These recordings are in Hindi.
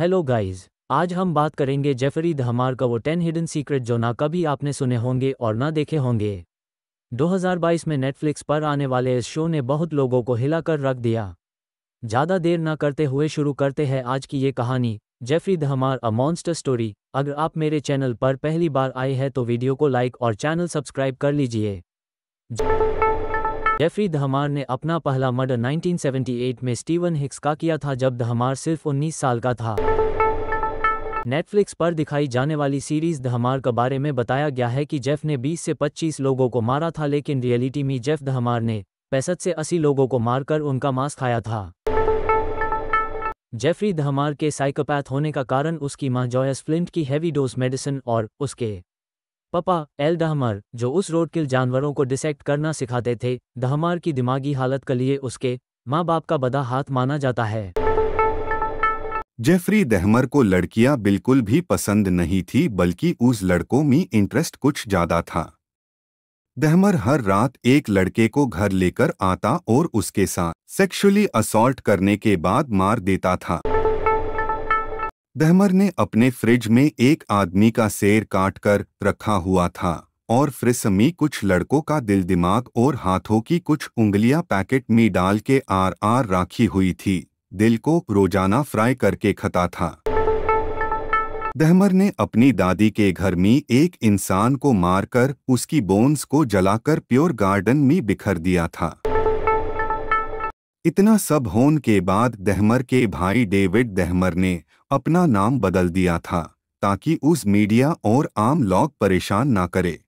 हेलो गाइस आज हम बात करेंगे जेफरी धमार का वो टेन हिडन सीक्रेट जो ना कभी आपने सुने होंगे और ना देखे होंगे 2022 में नेटफ्लिक्स पर आने वाले इस शो ने बहुत लोगों को हिलाकर रख दिया ज़्यादा देर ना करते हुए शुरू करते हैं आज की ये कहानी Jeffrey Dahmer a monster story अगर आप मेरे चैनल पर पहली बार आए हैं तो वीडियो को लाइक और चैनल सब्सक्राइब कर लीजिए जेफरी धमार ने अपना पहला मर्डर 1978 में स्टीवन हिक्स का किया था जब धमार सिर्फ 19 साल का था नेटफ्लिक्स पर दिखाई जाने वाली सीरीज धमार के बारे में बताया गया है कि जेफ ने 20 से 25 लोगों को मारा था लेकिन रियलिटी में जेफ धमार ने पैंसठ से अस्सी लोगों को मारकर उनका मांस खाया था जेफरी धमार के साइकोपैथ होने का कारण उसकी मां जॉयस फ्लिंट की हैवी डोज मेडिसिन और उसके पपा एल दहमर जो उस रोड किल जानवरों को डिसेक्ट करना सिखाते थे दहमर की दिमागी हालत के लिए उसके माँ बाप का बदा हाथ माना जाता है जेफरी दहमर को लड़कियां बिल्कुल भी पसंद नहीं थी बल्कि उस लड़कों में इंटरेस्ट कुछ ज्यादा था दहमर हर रात एक लड़के को घर लेकर आता और उसके साथ सेक्सुअली असॉल्ट करने के बाद मार देता था बहमर ने अपने फ्रिज में एक आदमी का शेर काट कर रखा हुआ था और फ्रिसमी में कुछ लड़कों का दिल दिमाग और हाथों की कुछ उंगलियां पैकेट में डाल के आर आर राखी हुई थी दिल को रोजाना फ्राई करके खता था दहमर ने अपनी दादी के घर में एक इंसान को मारकर उसकी बोन्स को जलाकर प्योर गार्डन में बिखर दिया था इतना सब होन के बाद दहमर के भाई डेविड दहमर ने अपना नाम बदल दिया था ताकि उस मीडिया और आम लोग परेशान ना करे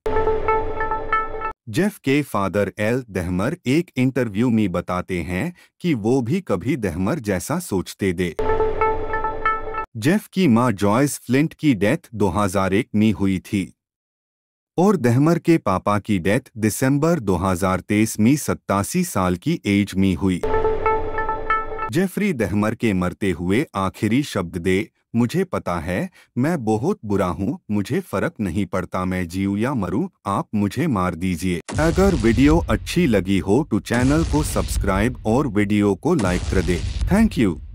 जेफ के फादर एल दहमर एक इंटरव्यू में बताते हैं कि वो भी कभी दहमर जैसा सोचते दे जेफ की मां जॉयस फ्लिंट की डेथ 2001 में हुई थी और दहमर के पापा की डेथ दिसंबर 2023 में सत्तासी साल की एज में हुई जेफरी दहमर के मरते हुए आखिरी शब्द दे मुझे पता है मैं बहुत बुरा हूँ मुझे फर्क नहीं पड़ता मैं जीव या मरूं आप मुझे मार दीजिए अगर वीडियो अच्छी लगी हो तो चैनल को सब्सक्राइब और वीडियो को लाइक कर दे थैंक यू